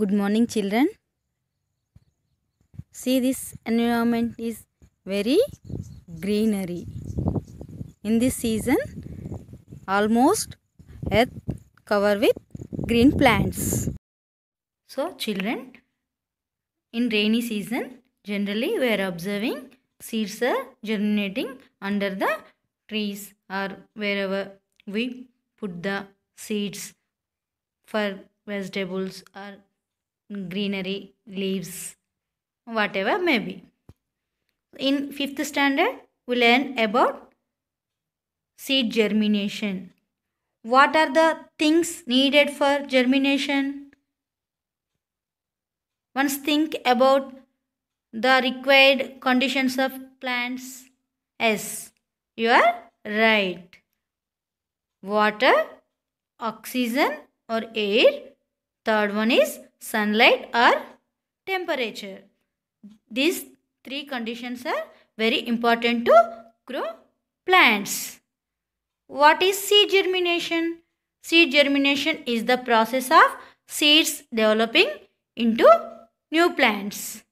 Good morning children. See this environment is very greenery. In this season almost earth cover with green plants. So children in rainy season generally we are observing seeds are germinating under the trees or wherever we put the seeds for vegetables or greenery, leaves, whatever may be. In 5th standard, we learn about seed germination. What are the things needed for germination? Once think about the required conditions of plants. Yes, you are right. Water, oxygen or air. Third one is sunlight or temperature. These three conditions are very important to grow plants. What is seed germination? Seed germination is the process of seeds developing into new plants.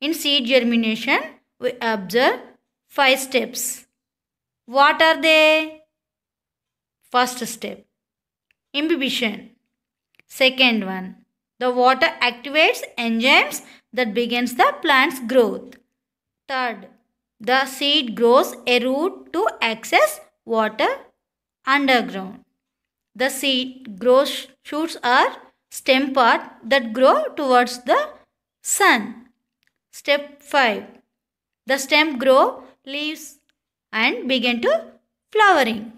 In seed germination, we observe five steps. What are they? First step, imbibition. Second one, the water activates enzymes that begins the plant's growth. Third, the seed grows a root to access water underground. The seed grows shoots are stem part that grow towards the sun. Step 5. The stem grow leaves and begin to flowering.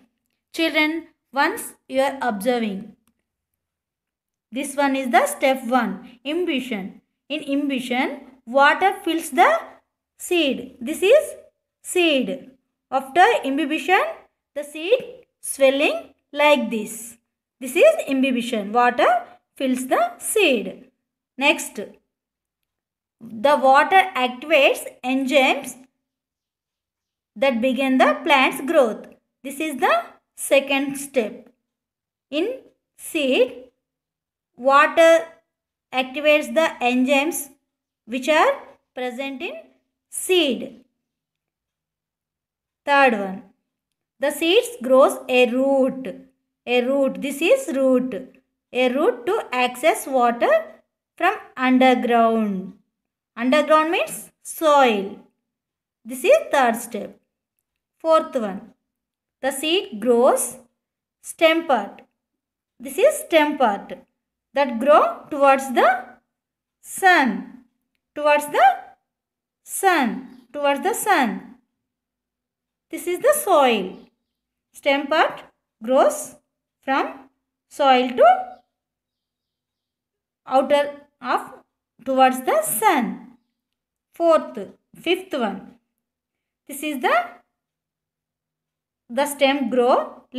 Children, once you are observing this one is the step 1. Imbibition. In imbibition, water fills the seed. This is seed. After imbibition, the seed swelling like this. This is imbibition. Water fills the seed. Next, the water activates enzymes that begin the plant's growth. This is the second step. In seed, water activates the enzymes which are present in seed. Third one, the seeds grows a root. A root, this is root. A root to access water from underground. Underground means soil. This is third step. Fourth one, the seed grows stem part. This is stem part that grow towards the sun. Towards the sun. Towards the sun. This is the soil. Stem part grows from soil to outer of towards the sun. Fourth, fifth one. This is the the stem grow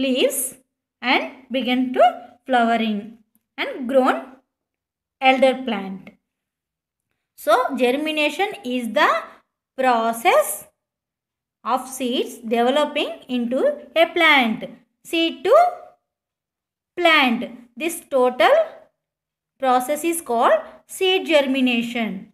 leaves and begin to flowering and grown elder plant. So, germination is the process of seeds developing into a plant. Seed to plant. This total process is called seed germination.